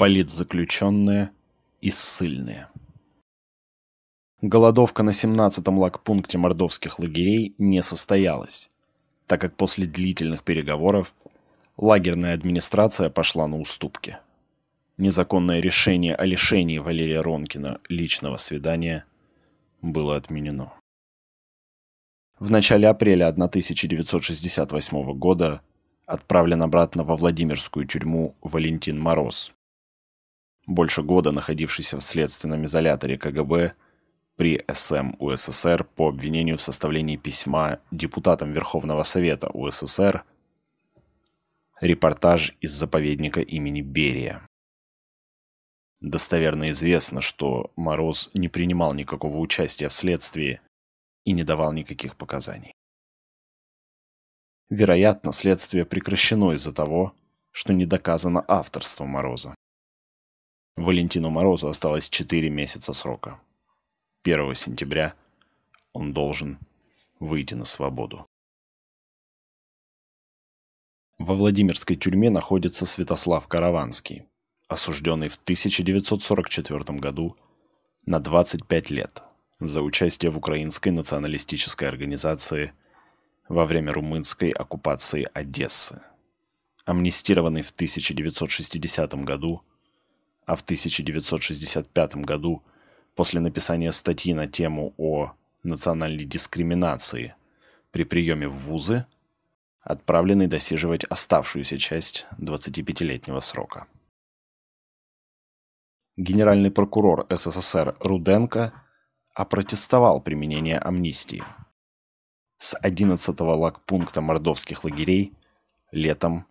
политзаключенные и ссыльные. Голодовка на 17-м лагпункте мордовских лагерей не состоялась, так как после длительных переговоров лагерная администрация пошла на уступки. Незаконное решение о лишении Валерия Ронкина личного свидания было отменено. В начале апреля 1968 года отправлен обратно во Владимирскую тюрьму Валентин Мороз, больше года находившийся в следственном изоляторе КГБ при СМ УССР по обвинению в составлении письма депутатам Верховного Совета УССР репортаж из заповедника имени Берия. Достоверно известно, что Мороз не принимал никакого участия в следствии и не давал никаких показаний. Вероятно, следствие прекращено из-за того, что не доказано авторство Мороза. Валентину Морозу осталось 4 месяца срока. 1 сентября он должен выйти на свободу. Во Владимирской тюрьме находится Святослав Караванский, осужденный в 1944 году на 25 лет за участие в украинской националистической организации во время румынской оккупации Одессы. Амнистированный в 1960 году – а в 1965 году, после написания статьи на тему о национальной дискриминации при приеме в вузы, отправленный досиживать оставшуюся часть 25-летнего срока. Генеральный прокурор СССР Руденко опротестовал применение амнистии. С 11-го лагпункта мордовских лагерей летом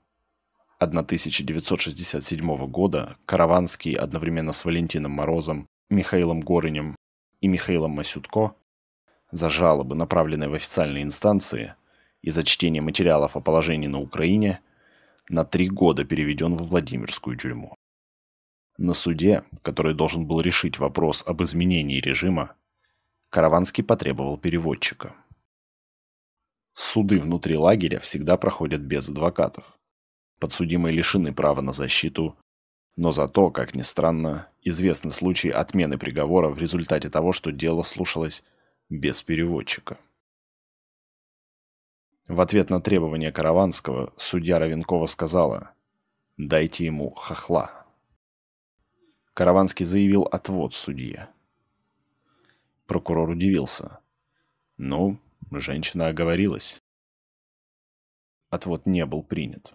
1967 года Караванский одновременно с Валентином Морозом, Михаилом Горынем и Михаилом Масютко за жалобы, направленные в официальные инстанции, и за чтение материалов о положении на Украине на три года переведен во Владимирскую тюрьму. На суде, который должен был решить вопрос об изменении режима, Караванский потребовал переводчика. Суды внутри лагеря всегда проходят без адвокатов подсудимые лишены права на защиту, но зато, как ни странно, известны случаи отмены приговора в результате того, что дело слушалось без переводчика. В ответ на требования Караванского судья Равенкова сказала «Дайте ему хохла». Караванский заявил отвод судье. Прокурор удивился. «Ну, женщина оговорилась». Отвод не был принят.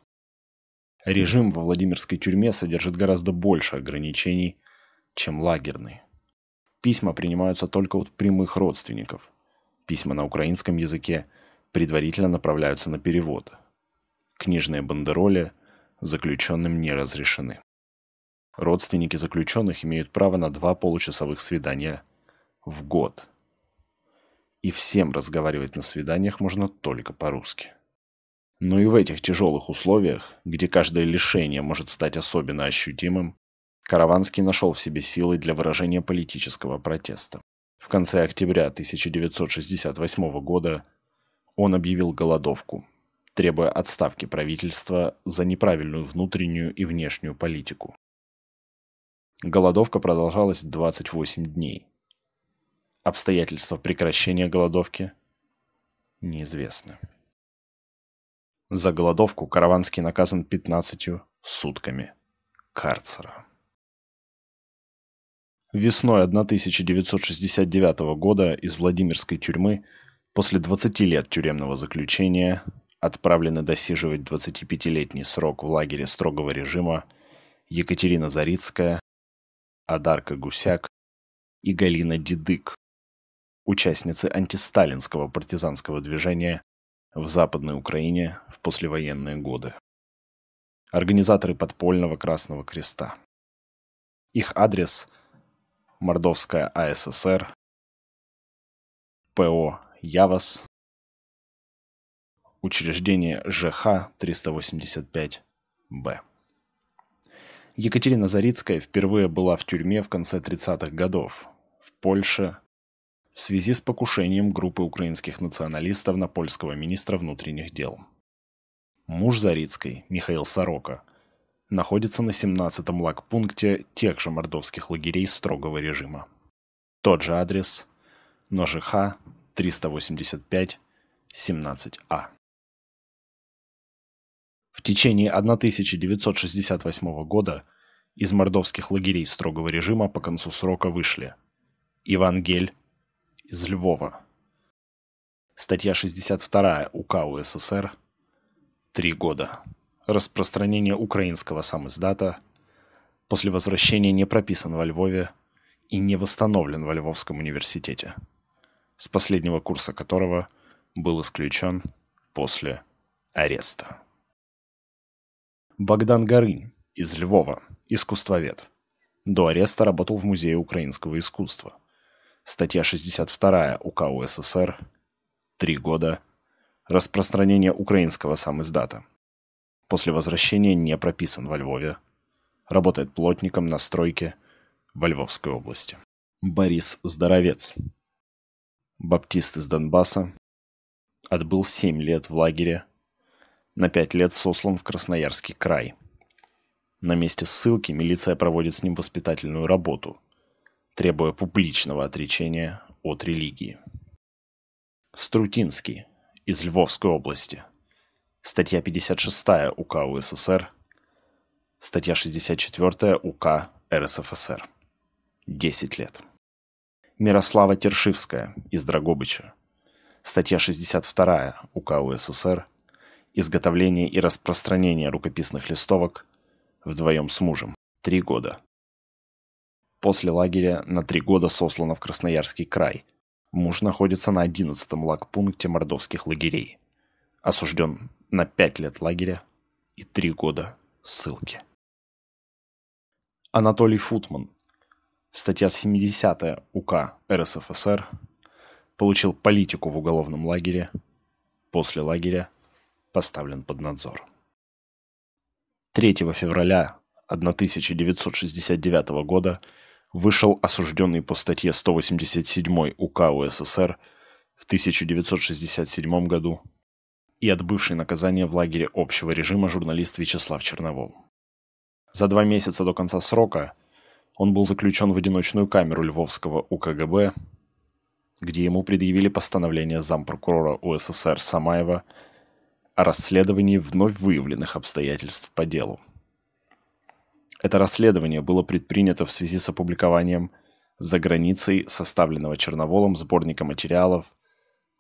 Режим во Владимирской тюрьме содержит гораздо больше ограничений, чем лагерный. Письма принимаются только от прямых родственников. Письма на украинском языке предварительно направляются на перевод. Книжные бандероли заключенным не разрешены. Родственники заключенных имеют право на два получасовых свидания в год. И всем разговаривать на свиданиях можно только по-русски. Но и в этих тяжелых условиях, где каждое лишение может стать особенно ощутимым, Караванский нашел в себе силы для выражения политического протеста. В конце октября 1968 года он объявил голодовку, требуя отставки правительства за неправильную внутреннюю и внешнюю политику. Голодовка продолжалась 28 дней. Обстоятельства прекращения голодовки неизвестны. За голодовку Караванский наказан 15 сутками карцера. Весной 1969 года из Владимирской тюрьмы после 20 лет тюремного заключения отправлены досиживать 25-летний срок в лагере строгого режима Екатерина Зарицкая, Адарка Гусяк и Галина Дидык, участницы антисталинского партизанского движения в Западной Украине в послевоенные годы. Организаторы подпольного Красного Креста. Их адрес – Мордовская АССР, ПО «Явос», учреждение ЖХ 385-Б. Екатерина Зарицкая впервые была в тюрьме в конце 30-х годов в Польше, в связи с покушением группы украинских националистов на польского министра внутренних дел. Муж Зарицкой, Михаил Сорока, находится на 17-м лагпункте тех же мордовских лагерей строгого режима. Тот же адрес, но ЖХ 385 17А. В течение 1968 года из мордовских лагерей строгого режима по концу срока вышли Иван Гель, из Львова. Статья 62 УК УССР. Три года. Распространение украинского самиздата после возвращения не прописан во Львове и не восстановлен во Львовском университете, с последнего курса которого был исключен после ареста. Богдан Горынь из Львова, искусствовед. До ареста работал в Музее украинского искусства – Статья 62 УК УССР. Три года. Распространение украинского самиздата. После возвращения не прописан во Львове. Работает плотником на стройке во Львовской области. Борис Здоровец. Баптист из Донбасса. Отбыл 7 лет в лагере. На 5 лет сослан в Красноярский край. На месте ссылки милиция проводит с ним воспитательную работу – требуя публичного отречения от религии. Струтинский из Львовской области. Статья 56 УК УССР. Статья 64 УК РСФСР. 10 лет. Мирослава Тершивская из Драгобыча. Статья 62 УК УССР. Изготовление и распространение рукописных листовок вдвоем с мужем. 3 года. После лагеря на три года сослана в Красноярский край. Муж находится на 11-м лагпункте мордовских лагерей. Осужден на 5 лет лагеря и 3 года ссылки. Анатолий Футман. Статья 70 УК РСФСР. Получил политику в уголовном лагере. После лагеря поставлен под надзор. 3 февраля 1969 года – вышел осужденный по статье 187 УК УССР в 1967 году и отбывший наказание в лагере общего режима журналист Вячеслав Черновол. За два месяца до конца срока он был заключен в одиночную камеру Львовского УКГБ, где ему предъявили постановление зампрокурора УССР Самаева о расследовании вновь выявленных обстоятельств по делу – это расследование было предпринято в связи с опубликованием «За границей» составленного Черноволом сборника материалов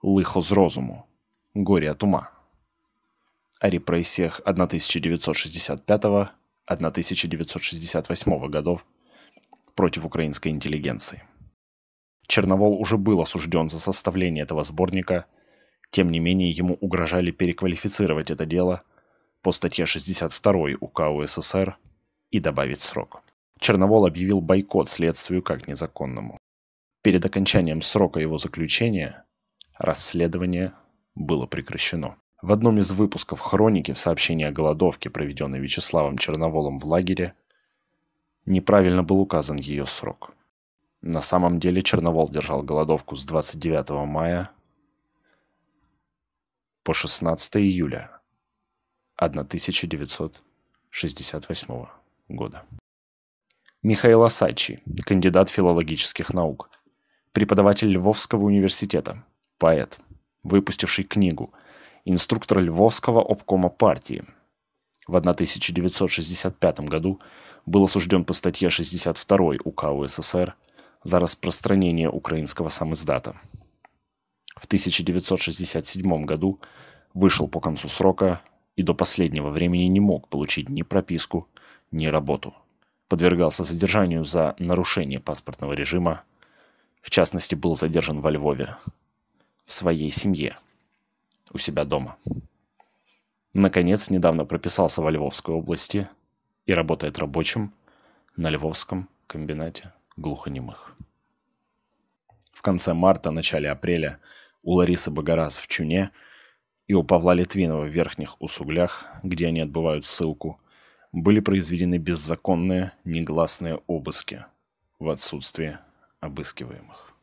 «Лыхо «Лыхозрозуму. Горе от ума» о репрессиях 1965-1968 годов против украинской интеллигенции. Черновол уже был осужден за составление этого сборника, тем не менее ему угрожали переквалифицировать это дело по статье 62 УК УССР – и добавить срок. Черновол объявил бойкот следствию как незаконному. Перед окончанием срока его заключения расследование было прекращено. В одном из выпусков хроники в сообщении о голодовке, проведенной Вячеславом Черноволом в лагере, неправильно был указан ее срок. На самом деле Черновол держал голодовку с 29 мая по 16 июля 1968 года года. Михаил Асачи, кандидат филологических наук, преподаватель Львовского университета, поэт, выпустивший книгу «Инструктор Львовского обкома партии». В 1965 году был осужден по статье 62 УК УССР за распространение украинского самиздата. В 1967 году вышел по концу срока и до последнего времени не мог получить ни прописку, не работу. Подвергался задержанию за нарушение паспортного режима. В частности, был задержан во Львове. В своей семье. У себя дома. Наконец, недавно прописался во Львовской области и работает рабочим на Львовском комбинате глухонемых. В конце марта, начале апреля у Ларисы Богораз в Чуне и у Павла Литвинова в Верхних Усуглях, где они отбывают ссылку, были произведены беззаконные негласные обыски в отсутствие обыскиваемых.